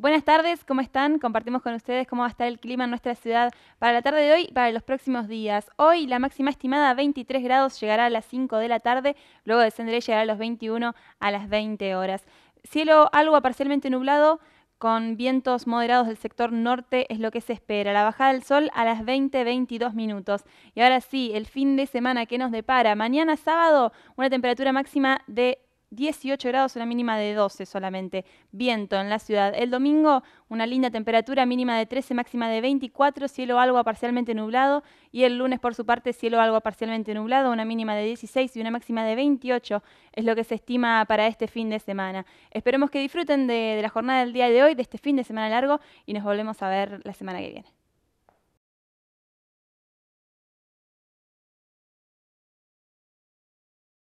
Buenas tardes, ¿cómo están? Compartimos con ustedes cómo va a estar el clima en nuestra ciudad para la tarde de hoy y para los próximos días. Hoy la máxima estimada 23 grados llegará a las 5 de la tarde, luego descenderé y llegará a los 21 a las 20 horas. Cielo algo parcialmente nublado con vientos moderados del sector norte es lo que se espera. La bajada del sol a las 20-22 minutos. Y ahora sí, el fin de semana que nos depara. Mañana sábado una temperatura máxima de 18 grados, una mínima de 12 solamente. Viento en la ciudad. El domingo, una linda temperatura mínima de 13, máxima de 24, cielo algo parcialmente nublado. Y el lunes, por su parte, cielo algo parcialmente nublado, una mínima de 16 y una máxima de 28 es lo que se estima para este fin de semana. Esperemos que disfruten de, de la jornada del día de hoy, de este fin de semana largo, y nos volvemos a ver la semana que viene.